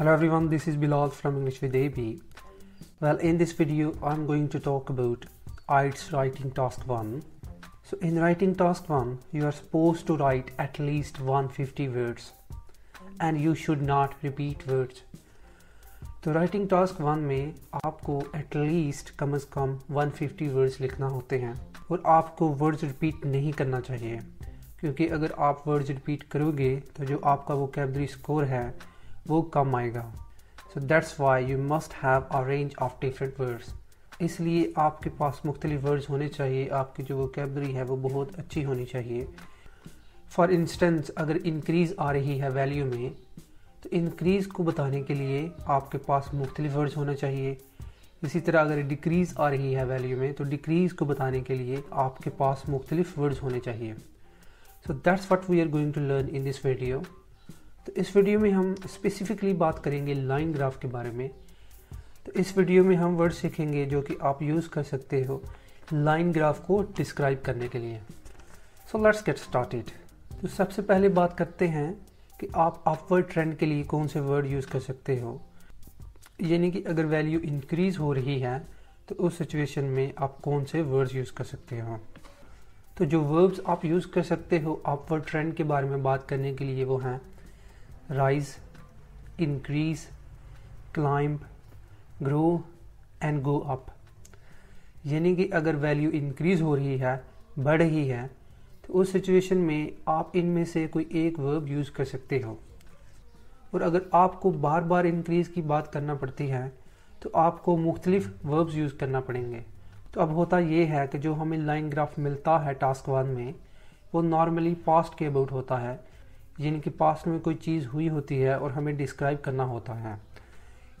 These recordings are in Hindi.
Hello everyone, this is Bilal from English with AB. Well, in this video, I'm going to talk about IELTS Writing Task 1. So, in Writing Task 1, you are supposed to write at least 150 words and you should not repeat words. तो राइटिंग टास्क वन में आपको एटलीस्ट कम से कम 150 वर्ड्स लिखना होते हैं और आपको वर्ड्स रिपीट नहीं करना चाहिए क्योंकि अगर आप वर्ड्स रिपीट करोगे तो जो आपका वो कैबरी स्कोर है वो कम आएगा so that's why you must have a range of different words इसलिए आपके पास मुख्तलि वर्ड्स होने चाहिए आपकी जो कैबरी है वो बहुत अच्छी होनी चाहिए फॉर इंस्टेंस अगर इंक्रीज़ आ रही है वैल्यू में तो इंक्रीज़ को बताने के लिए आपके पास मुख्तलि वर्ड्स होना चाहिए इसी तरह अगर डिक्रीज़ आ रही है वैल्यू में तो डिक्रीज़ को बताने के लिए आपके पास मुख्तलिफ वर्ड्स होने चाहिए so that's what we are going to learn in this video तो इस वीडियो में हम स्पेसिफिकली बात करेंगे लाइन ग्राफ के बारे में तो इस वीडियो में हम वर्ड सीखेंगे जो कि आप यूज़ कर सकते हो लाइन ग्राफ को डिस्क्राइब करने के लिए सो लेट्स गेट स्टार्टेड तो सबसे पहले बात करते हैं कि आप अपवर्ड ट्रेंड के लिए कौन से वर्ड यूज़ कर सकते हो यानी कि अगर वैल्यू इंक्रीज हो रही है तो उस सिचुएशन में आप कौन से वर्ड्स यूज़ कर सकते हो तो जो वर्ब्स आप यूज़ कर सकते हो अपवर्ड ट्रेंड के बारे में बात करने के लिए वो हैं rise, increase, climb, grow and go up. यानी कि अगर वैल्यू इंक्रीज हो रही है बढ़ रही है तो उस सिचुएशन में आप इनमें से कोई एक वर्ब यूज़ कर सकते हो और अगर आपको बार बार इंक्रीज की बात करना पड़ती है तो आपको मुख्तलिफ वर्ब्स यूज़ करना पड़ेंगे तो अब होता ये है कि जो हमें लाइन ग्राफ मिलता है टास्क वन में वो नॉर्मली पास्ट के अबाउट होता है यानी कि पास्ट में कोई चीज़ हुई होती है और हमें डिस्क्राइब करना होता है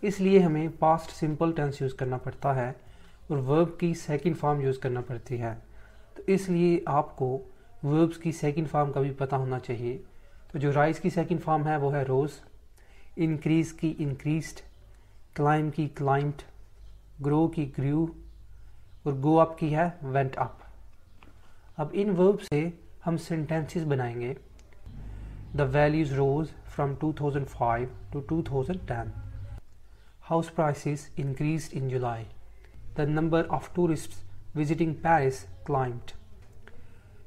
इसलिए हमें पास्ट सिंपल टेंस यूज़ करना पड़ता है और वर्ब की सेकंड फॉर्म यूज़ करना पड़ती है तो इसलिए आपको वर्ब्स की सेकंड फॉर्म का भी पता होना चाहिए तो जो राइस की सेकंड फॉर्म है वो है रोज़ इंक्रीज की इंक्रीज्ड क्लाइम की क्लाइंट ग्रो की ग्रू और गो अप की है वेंट अप अब इन वर्ब से हम सेंटेंसेस बनाएंगे The values rose from 2005 to 2010. House prices increased in July. The number of tourists visiting Paris climbed.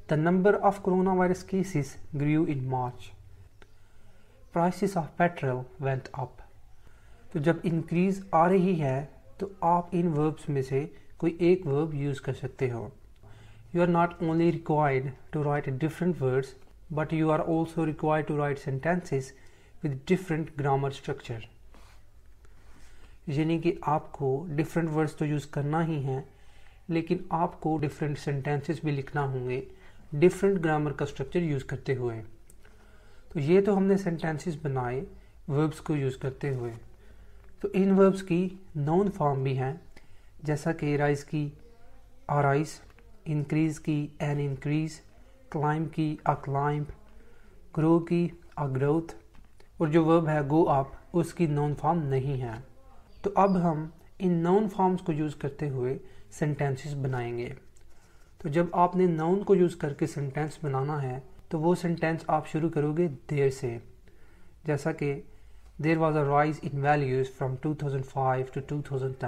The number of coronavirus cases grew in March. Prices of petrol went up. तो जब इंक्रीज आ रही है तो आप इन वर्ब्स में से कोई एक वर्ब यूज़ कर सकते हो you are not only required to write different words but you are also required to write sentences with different grammar structure यानी कि आपको different words तो use करना ही है लेकिन आपको different sentences भी लिखना होंगे different grammar का structure use करते हुए तो ये तो हमने sentences बनाए verbs को use करते हुए तो इन verbs की noun form भी हैं जैसा कि rise की arise increase की an increase क्लाइम की अ क्लाइंब ग्रो की अ ग्रोथ और जो वर्ब है गो अप उसकी नॉन फॉर्म नहीं है तो अब हम इन नॉन फॉर्म्स को यूज़ करते हुए सेंटेंसेस बनाएंगे तो जब आपने नाउन को यूज़ करके सेंटेंस बनाना है तो वो सेंटेंस आप शुरू करोगे देर से जैसा कि there was a rise in values from 2005 to 2010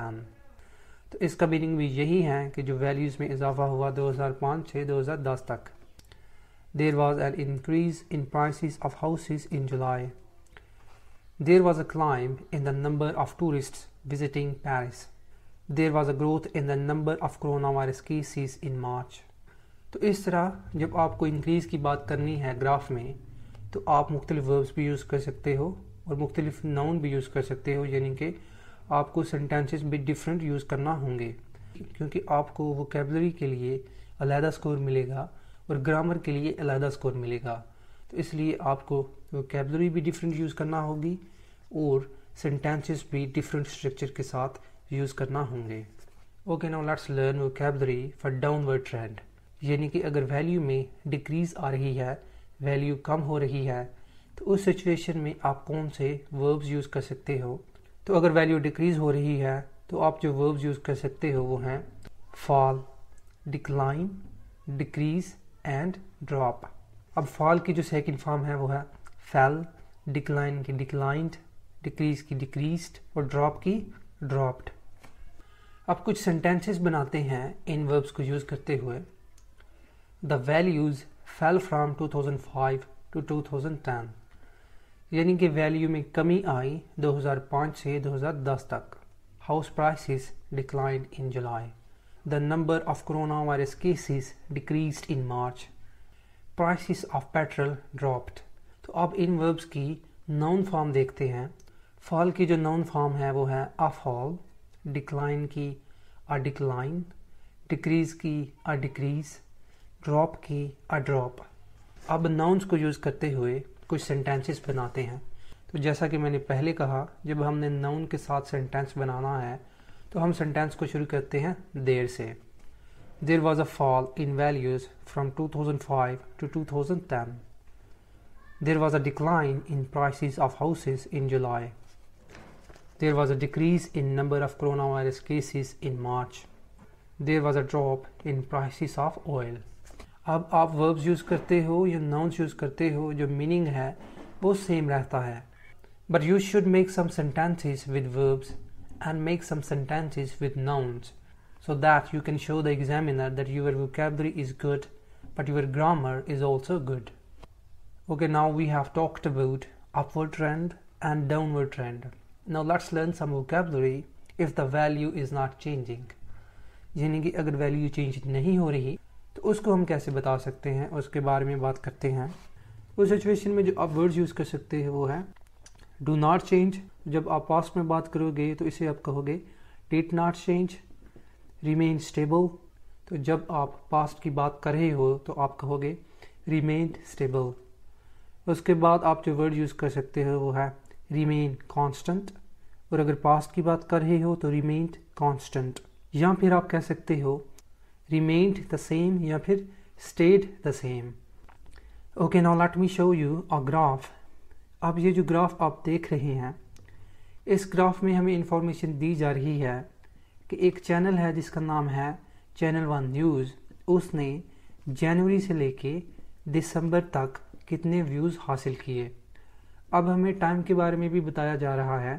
तो इसका मीनिंग भी यही है कि जो वैल्यूज़ में इजाफा हुआ 2005 से 2010 तक there was an increase in prices of houses in July. There was a climb in the number of tourists visiting Paris. There was a growth in the number of coronavirus cases in March. तो इस तरह जब आपको इंक्रीज़ की बात करनी है ग्राफ में तो आप मुख्तलिफ वर्ब्स भी यूज़ कर सकते हो और मुख्तलिफ नाउन भी यूज़ कर सकते हो यानी कि आपको सेंटेंसेस भी डिफरेंट यूज़ करना होंगे क्योंकि आपको वोकेबलरी के लिए अलहदा स्कोर मिलेगा और ग्रामर के लिए अलहदा स्कोर मिलेगा तो इसलिए आपको वोकेबलरी भी डिफरेंट यूज़ करना होगी और सेंटेंसेस भी डिफरेंट स्ट्रक्चर के साथ यूज़ करना होंगे okay now let's learn vocabulary for downward trend यानी कि अगर वैल्यू में डिक्रीज आ रही है वैल्यू कम हो रही है तो उस सिचुएशन में आप कौन से वर्ब्स यूज़ कर सकते हो तो अगर वैल्यू डिक्रीज हो रही है तो आप जो वर्ब्स यूज़ कर सकते हो वो हैं fall decline decrease and drop अब फॉल की जो सेकेंड फॉर्म है वो है फेल डिक्लाइन की डिक्लाइंड डिक्रीज की डिक्रीज और ड्रॉप की ड्रॉप्ड अब कुछ सेंटेंसेस बनाते हैं इन वर्ब्स को यूज़ करते हुए the values fell from 2005 to 2010 यानी कि वैल्यू में कमी आई 2005 से 2010 तक house prices declined in July the number of coronavirus cases decreased in March. Prices of petrol dropped. तो अब इन वर्ब्स की नाउन फॉर्म देखते हैं फॉल की जो नाउन फॉर्म है वो है अ फॉल डिक्लाइन की अ डिक्लाइन डिक्रीज की अ डिक्रीज ड्रॉप की अ ड्रॉप अब नाउन्स को यूज़ करते हुए कुछ सेंटेंसेस बनाते हैं तो जैसा कि मैंने पहले कहा जब हमने नाउन के साथ सेंटेंस बनाना है तो हम सेंटेंस को शुरू करते हैं देर से there was a fall in values from 2005 to 2010 there was a decline in prices of houses in July there was a decrease in number of corona virus cases in March there was a drop in prices of oil अब आप वर्ब्स यूज़ करते हो या नाउंस यूज़ करते हो जो मीनिंग है वो सेम रहता है but you should make some sentences with verbs and make some sentences with nouns so that you can show the examiner that your vocabulary is good but your grammar is also good. Okay, now we have talked about upward trend and downward trend. Now let's learn some vocabulary if the value is not changing. यानी कि अगर वैल्यू चेंज नहीं हो रही तो उसको हम कैसे बता सकते हैं उसके बारे में बात करते हैं उस सिचुएशन में जो आप वर्ड्स यूज़ कर सकते हैं वो है डू नॉट चेंज जब आप पास्ट में बात करोगे तो इसे आप कहोगे did not change remain stable तो जब आप पास्ट की बात कर रहे हो तो आप कहोगे रिमेन स्टेबल उसके बाद आप जो वर्ड यूज़ कर सकते हो वो है रिमेन कॉन्स्टेंट और अगर पास्ट की बात कर रहे हो तो रिमेन कॉन्स्टेंट या फिर आप कह सकते हो रिमेन्ड द सेम या फिर stayed the same okay now let me show you a graph अब ये जो ग्राफ आप देख रहे हैं इस ग्राफ में हमें इंफॉर्मेशन दी जा रही है कि एक चैनल है जिसका नाम है चैनल वन न्यूज़ उसने जनवरी से लेके दिसंबर तक कितने व्यूज़ हासिल किए अब हमें टाइम के बारे में भी बताया जा रहा है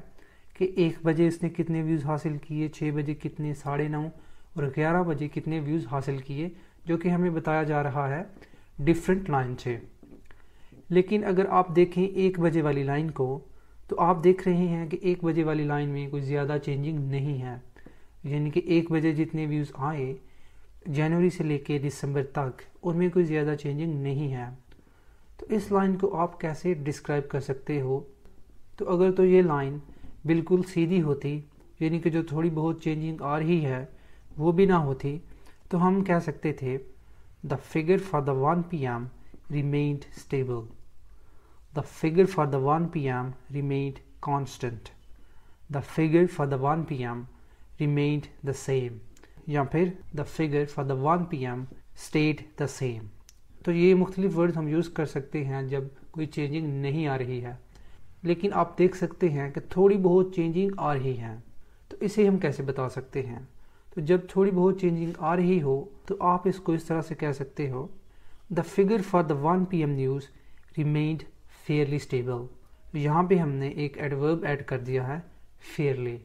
कि एक बजे इसने कितने व्यूज़ हासिल किए छः बजे कितने साढ़े नौ और ग्यारह बजे कितने व्यूज़ हासिल किए जो कि हमें बताया जा रहा है डिफरेंट लाइन से लेकिन अगर आप देखें एक बजे वाली लाइन को तो आप देख रहे हैं कि एक बजे वाली लाइन में कुछ ज़्यादा चेंजिंग नहीं है यानी कि एक बजे जितने व्यूज़ आए जनवरी से लेके दिसंबर तक उनमें कोई ज़्यादा चेंजिंग नहीं है तो इस लाइन को आप कैसे डिस्क्राइब कर सकते हो तो अगर तो ये लाइन बिल्कुल सीधी होती यानी कि जो थोड़ी बहुत चेंजिंग आ रही है वो भी ना होती तो हम कह सकते थे the figure for the one P M remained stable The figure for the 1 pm remained constant. The figure for the 1 pm remained the same. या फिर the figure for the one P M stayed the same तो ये मुख्तलिफ वर्ड हम यूज़ कर सकते हैं जब कोई चेंजिंग नहीं आ रही है लेकिन आप देख सकते हैं कि थोड़ी बहुत चेंजिंग आ रही है तो इसे हम कैसे बता सकते हैं तो जब थोड़ी बहुत चेंजिंग आ रही हो तो आप इसको इस तरह से कह सकते हो the figure for the one P M news remained fairly stable तो यहाँ पे हमने एक एडवर्ब ऐड कर दिया है फेयरली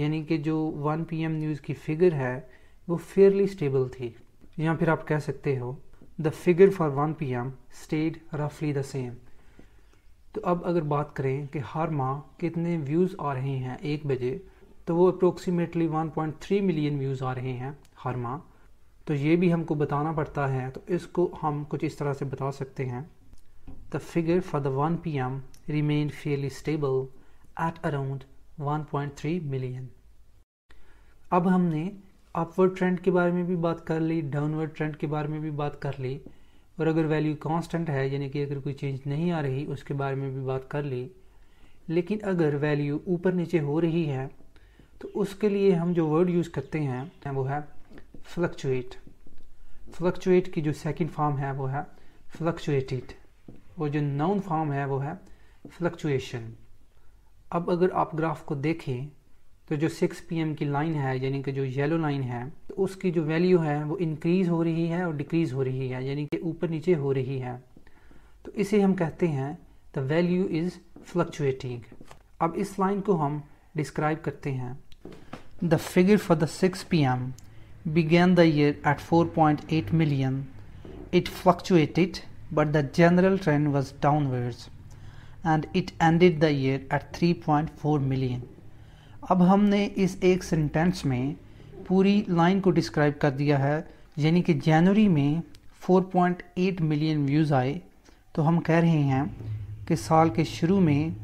यानी कि जो 1 पीएम न्यूज़ की फिगर है वो फेयरली स्टेबल थी या फिर आप कह सकते हो the figure for 1 PM stayed रफली द सेम तो अब अगर बात करें कि हर माह कितने व्यूज़ आ रहे हैं एक बजे तो वो अप्रोक्सीमेटली 1.3 मिलियन व्यूज़ आ रहे हैं हर माह तो ये भी हमको बताना पड़ता है तो इसको हम कुछ इस तरह से बता सकते हैं the figure for the 1 pm remained fairly stable at around 1.3 million. अब हमने अपवर्ड ट्रेंड के बारे में भी बात कर ली डाउनवर्ड ट्रेंड के बारे में भी बात कर ली और अगर वैल्यू कांस्टेंट है यानी कि अगर कोई चेंज नहीं आ रही उसके बारे में भी बात कर ली लेकिन अगर वैल्यू ऊपर नीचे हो रही है तो उसके लिए हम जो वर्ड यूज़ करते हैं वो है फ्लक्चुएट फ्लक्चुएट की जो सेकेंड फॉर्म है वो है फ्लक्चुएटेड वो जो नाउन फॉर्म है वो है फ्लक्चुएशन अब अगर आप ग्राफ को देखें तो जो 6 पीएम की लाइन है यानी कि जो येलो लाइन है तो उसकी जो वैल्यू है वो इंक्रीज़ हो रही है और डिक्रीज़ हो रही है यानी कि ऊपर नीचे हो रही है तो इसे हम कहते हैं द वैल्यू इज़ फ्लक्चुएटिंग अब इस लाइन को हम डिस्क्राइब करते हैं the figure for the 6 PM began at four point 4.8 million it fluctuated but the general trend was downwards and it ended the year at 3.4 million. अब हमने इस एक सेंटेंस में पूरी लाइन को डिस्क्राइब कर दिया है यानी कि जनवरी में 4.8 मिलियन व्यूज़ आए तो हम कह रहे हैं कि साल के शुरू में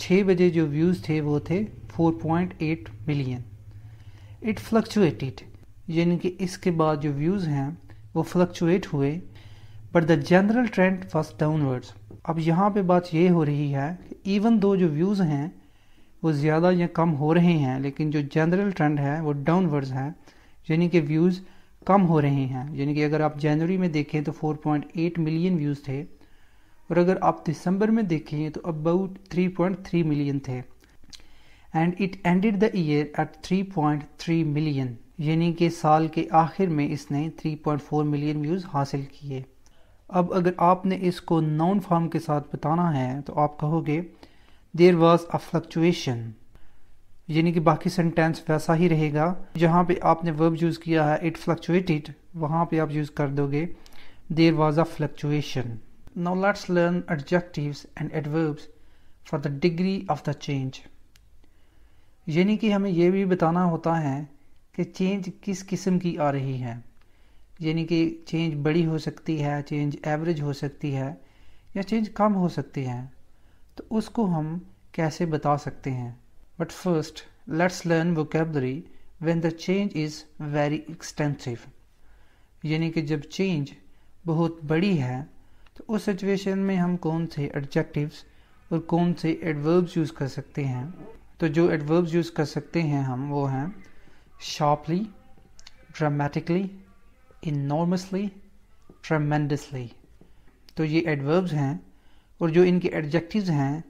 6 बजे जो व्यूज़ थे वो थे 4.8 मिलियन इट फ्लक्चुएटेड यानी कि इसके बाद जो व्यूज़ हैं वो फ्लक्चुएट हुए but the general trend first downwards अब यहाँ पे बात ये हो रही है कि इवन दो जो व्यूज़ हैं वो ज़्यादा या कम हो रहे हैं लेकिन जो जनरल ट्रेंड है वो डाउनवर्ड्स हैं यानी कि व्यूज़ कम हो रहे हैं यानी कि अगर आप जनवरी में देखें तो 4.8 मिलियन व्यूज़ थे और अगर आप दिसंबर में देखें तो अबाउट 3.3 मिलियन थे and it ended the year at 3.3 million यानी कि साल के आखिर में इसने 3.4 मिलियन व्यूज़ हासिल किए अब अगर आपने इसको नाउन फॉर्म के साथ बताना है तो आप कहोगे देर वॉज अ फ्लक्चुएशन यानी कि बाकी सेंटेंस वैसा ही रहेगा जहां पे आपने वर्ब यूज़ किया है इट फ्लक्चुएटेड वहाँ पे आप यूज़ कर दोगे there was a fluctuation now let's learn adjective and adverbs for the degree of the change यानी कि हमें यह भी बताना होता है कि चेंज किस किस्म की आ रही है यानी कि चेंज बड़ी हो सकती है चेंज एवरेज हो सकती है या चेंज कम हो सकती है तो उसको हम कैसे बता सकते हैं but first let's learn vocabulary when the change is very extensive यानी कि जब चेंज बहुत बड़ी है तो उस सिचुएशन में हम कौन से एडजेक्टिव्स और कौन से एडवर्ब्स यूज़ कर सकते हैं तो जो एडवर्ब्स यूज़ कर सकते हैं हम वो हैं शार्पली ड्रामेटिकली इनॉर्मसली tremendously. तो ये एडवर्ब्स हैं और जो इनके एडजेक्टिव्स हैं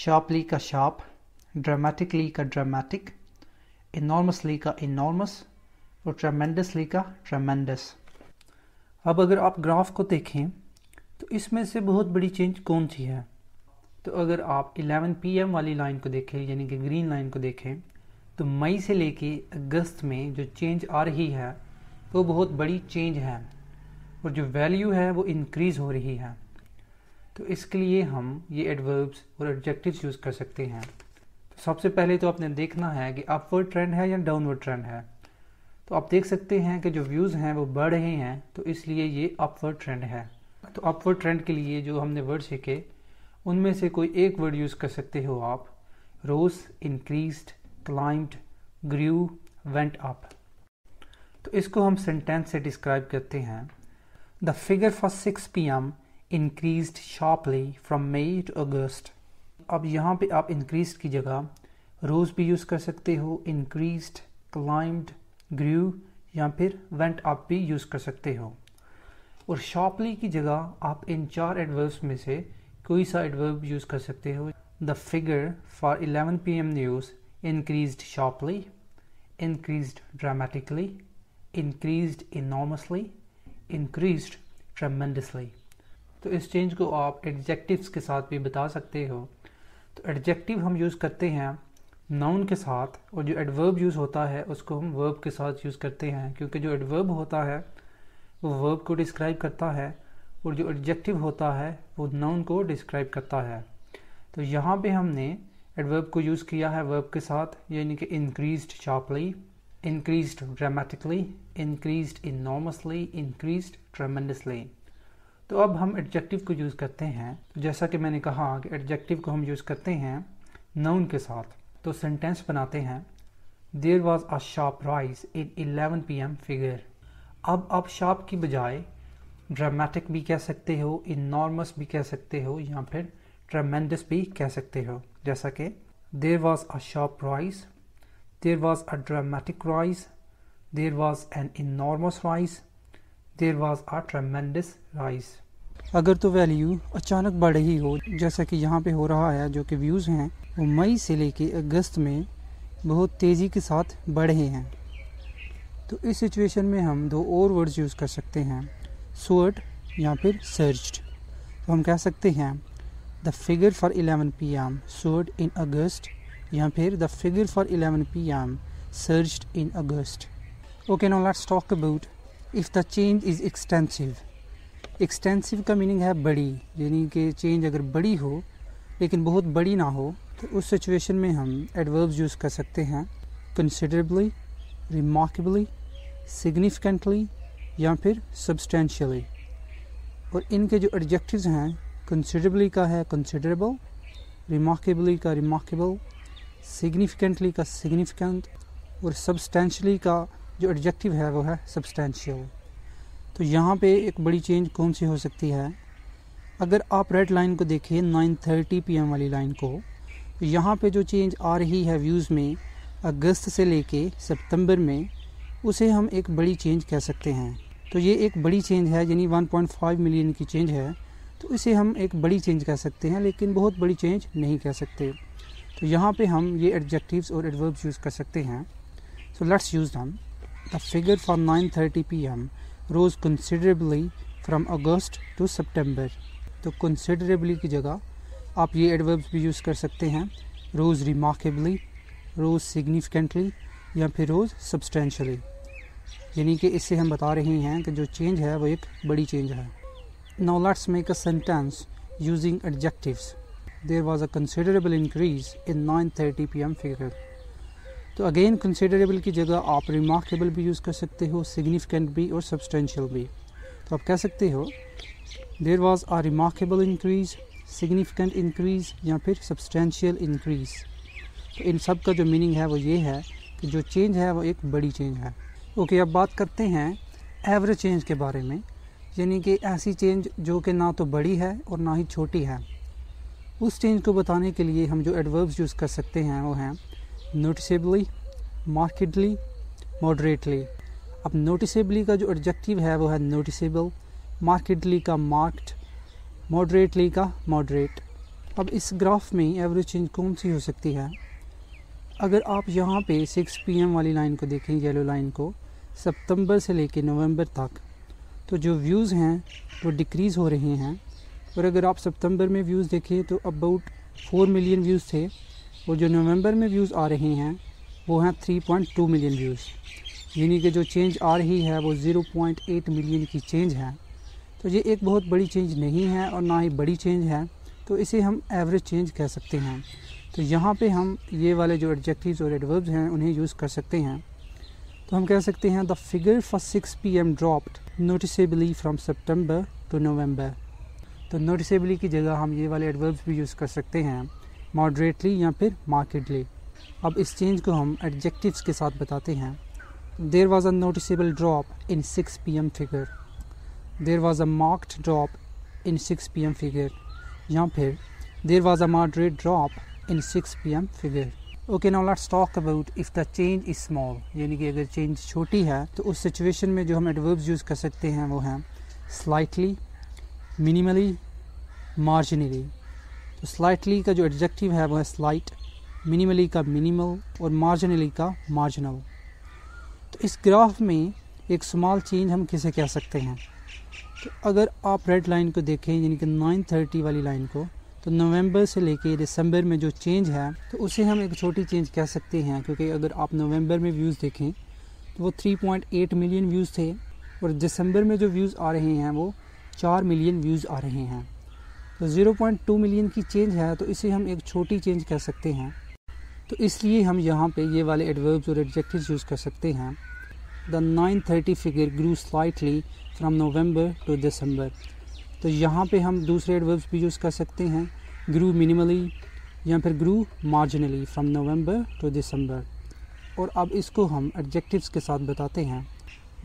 शार्पली का शार्प ड्रामेटिकली का ड्रामेटिक इनॉर्मसली का इनॉर्मस और ट्रमेंडसली का ट्रमेंडस अब अगर आप ग्राफ को देखें तो इसमें से बहुत बड़ी चेंज कौन सी है तो अगर आप 11 पीएम वाली लाइन को देखें यानी कि ग्रीन लाइन को देखें तो मई से लेके अगस्त में जो चेंज आ रही है तो बहुत बड़ी चेंज है और जो वैल्यू है वो इनक्रीज़ हो रही है तो इसके लिए हम ये एडवर्ब्स और एडजेक्टिव्स यूज़ कर सकते हैं तो सबसे पहले तो आपने देखना है कि अपवर्ड ट्रेंड है या डाउनवर्ड ट्रेंड है तो आप देख सकते हैं कि जो व्यूज़ हैं वो बढ़ रहे हैं तो इसलिए ये अपवर्ड ट्रेंड है तो अपवर्ड ट्रेंड के लिए जो हमने वर्ड सीखे उनमें से कोई एक वर्ड यूज़ कर सकते हो आप rose increase climbed grew went up तो इसको हम सेंटेंस से डिस्क्राइब करते हैं the figure for six P M increase sharply from May to August अब यहाँ पे आप इंक्रीज की जगह रोज़ भी यूज़ कर सकते हो इंक्रीज क्लाइम्ड ग्रू या फिर वेंट आप भी यूज़ कर सकते हो और शार्पली की जगह आप इन चार एडवर्ब्स में से कोई सा एडवर्ब यूज़ कर सकते हो the figure for eleven P M news increase sharply increase dramatically increased enormously increased tremendously तो इस चेंज को आप एडजेक्टिव्स के साथ भी बता सकते हो तो एडजेक्टिव हम यूज़ करते हैं नाउन के साथ और जो एडवर्ब यूज़ होता है उसको हम वर्ब के साथ यूज़ करते हैं क्योंकि जो एडवर्ब होता है वो वर्ब को डिस्क्राइब करता है और जो एडजेक्टिव होता है वो नाउन को डिस्क्राइब करता है तो यहाँ पे हमने एडवर्ब को यूज़ किया है वर्ब के साथ यानी कि increased sharply increased dramatically increased enormously increased tremendously तो अब हम एडजेक्टिव को यूज़ करते हैं तो जैसा कि मैंने कहा कि एडजेक्टिव को हम यूज़ करते हैं नाउन के साथ तो सेंटेंस बनाते हैं there was a sharp rise in eleven P M figure अब आप शार्प की बजाय ड्रामेटिक भी कह सकते हो इनॉर्मस भी कह सकते हो या फिर ट्रमेंडस भी कह सकते हो जैसा कि there was a sharp rise there was a dramatic rise, there was an enormous rise, there was a tremendous rise. अगर तो वैल्यू अचानक बढ़ रही हो जैसा कि यहाँ पे हो रहा है जो कि व्यूज़ हैं वो मई से लेके अगस्त में बहुत तेज़ी के साथ बढ़े हैं तो इस सिचुएशन में हम दो और वर्ड्स यूज़ कर सकते हैं सोअट या फिर सर्च्ड तो हम कह सकते हैं the figure for 11 P M soared in August या फिर the figure for P M surged in August okay no let's talk about if the change is extensive extensive का मीनिंग है बड़ी यानी कि चेंज अगर बड़ी हो लेकिन बहुत बड़ी ना हो तो उस सिचुएशन में हम एडवर्ब्स यूज़ कर सकते हैं कंसिडरेबली रिमार्केबली सिग्निफिकेंटली या फिर सब्सटेंशियली और इनके जो एडजेक्टिव्स हैं कंसिडरेबली का है कंसिडरेबल रिमार्केबली का रिमार्केबल सिग्निफिकेंटली का सिग्निफिकेंट और सब्सटेंशली का जो एडजेक्टिव है वो है सब्सटैंशियल तो यहाँ पे एक बड़ी चेंज कौन सी हो सकती है अगर आप रेड लाइन को देखें 9:30 पी वाली लाइन को तो यहाँ पे जो चेंज आ रही है व्यूज़ में अगस्त से लेके सितंबर में उसे हम एक बड़ी चेंज कह सकते हैं तो ये एक बड़ी चेंज है यानी 1.5 मिलियन की चेंज है तो इसे हम एक बड़ी चेंज कह सकते हैं लेकिन बहुत बड़ी चेंज नहीं कह सकते तो यहाँ पे हम ये एडजेक्टिव्स और एडवर्ब्स यूज़ कर सकते हैं so let's use them the figure for nine thirty P M rose considerably from August to September तो कंसिडरेबली की जगह आप ये एडवर्ब्स भी यूज़ कर सकते हैं रोज़ रिमार्केबली रोज़ सिग्निफिकेंटली या फिर रोज़ सब्सटेंशली यानी कि इससे हम बता रहे हैं कि जो चेंज है वो एक बड़ी चेंज है now let's make a sentence using adjectives there was a considerable increase in 9:30 pm figure तो अगेन कंसिडरेबल की जगह आप रिमार्केबल भी यूज़ कर सकते हो सिग्निफिकेंट भी और सब्सटेंशियल भी तो आप कह सकते हो there was a remarkable increase significant increase या फिर सब्सटेंशियल इंक्रीज तो इन सब का जो मीनिंग है वो ये है कि जो चेंज है वो एक बड़ी चेंज है ओके अब बात करते हैं एवरेज चेंज के बारे में यानी कि ऐसी चेंज जो कि ना तो बड़ी है और ना ही छोटी है उस चेंज को बताने के लिए हम जो एडवर्ब्स यूज़ कर सकते हैं वो हैं नोटिसबली मार्केटली मॉडरेटली अब नोटिसबली का जो एडजेक्टिव है वो है नोटिसबल मार्केटली का मार्क्ड मॉडरेटली का मॉडरेट अब इस ग्राफ में एवरेज चेंज कौन सी हो सकती है अगर आप यहाँ पे 6 एम वाली लाइन को देखें येलो लाइन को सितंबर से लेकर नवंबर तक तो जो व्यूज़ हैं वो डिक्रीज़ हो रहे हैं और अगर आप सितंबर में व्यूज़ देखें तो अबाउट फोर मिलियन व्यूज़ थे और जो नवंबर में व्यूज़ आ रहे हैं वो हैं three point two million views यानी कि जो चेंज आ रही है वो ज़ीरो पॉइंट एट मिलियन की चेंज है तो ये एक बहुत बड़ी चेंज नहीं है और ना ही बड़ी चेंज है तो इसे हम एवरेज चेंज कह सकते हैं तो यहाँ पे हम ये वाले जो एडजेक्टिव्स और एडवर्ब्स हैं उन्हें यूज़ कर सकते हैं तो हम कह सकते हैं the figure for six P M dropped noticeably from September to November तो नोटिसबली की जगह हम ये वाले एडवर्ब्स भी यूज़ कर सकते हैं मॉडरेटली या फिर मार्केटली अब इस चेंज को हम एडजेक्टिव्स के साथ बताते हैं there was a noticeable drop in six P M figure there was a marked drop in six P M figure या फिर there was a moderate drop in six P M figure okay now let's talk about if the change is small यानी कि अगर चेंज छोटी है तो उस सिचुएशन में जो हम एडवर्ब्स यूज़ कर सकते हैं वो हैं स्लाइटली मिनिमली मार्जिनली तो स्लाइटली का जो एडजेक्टिव है वो है स्लाइट मिनिमली का मिनिमल और मार्जिनली का मार्जिनल तो इस ग्राफ में एक स्मॉल चेंज हम किसे कह सकते हैं तो अगर आप रेड लाइन को देखें यानी कि 930 वाली लाइन को तो नवंबर से लेके दिसंबर में जो चेंज है तो उसे हम एक छोटी चेंज कह सकते हैं क्योंकि अगर आप नवंबर में व्यूज़ देखें तो वो 3.8 मिलियन व्यूज़ थे और दिसंबर में जो व्यूज़ आ रहे हैं वो चार मिलियन व्यूज़ आ रहे हैं तो ज़ीरो पॉइंट टू मिलियन की चेंज है तो इसे हम एक छोटी चेंज कह सकते हैं तो इसलिए हम यहाँ पे ये वाले एडवर्ब्स और एडजेक्टिव यूज़ कर सकते हैं the nine thirty figure grew slightly from November to December तो यहाँ पे हम दूसरे एडवर्ब्स भी यूज़ कर सकते हैं ग्रू मिनिमली या फिर grew marginally from November to December और अब इसको हम एडजेक्टिव्स के साथ बताते हैं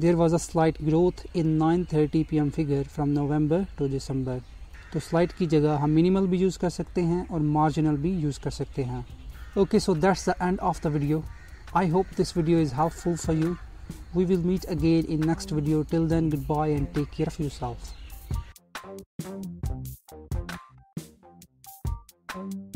there was a slight growth in nine thirty P M figure from November to December तो स्लाइट की जगह हम मिनिमल भी यूज़ कर सकते हैं और मार्जिनल भी यूज़ कर सकते हैं okay so that's the end of the video I hope this video is helpful for you we will meet again in next video till then goodbye and take care of your self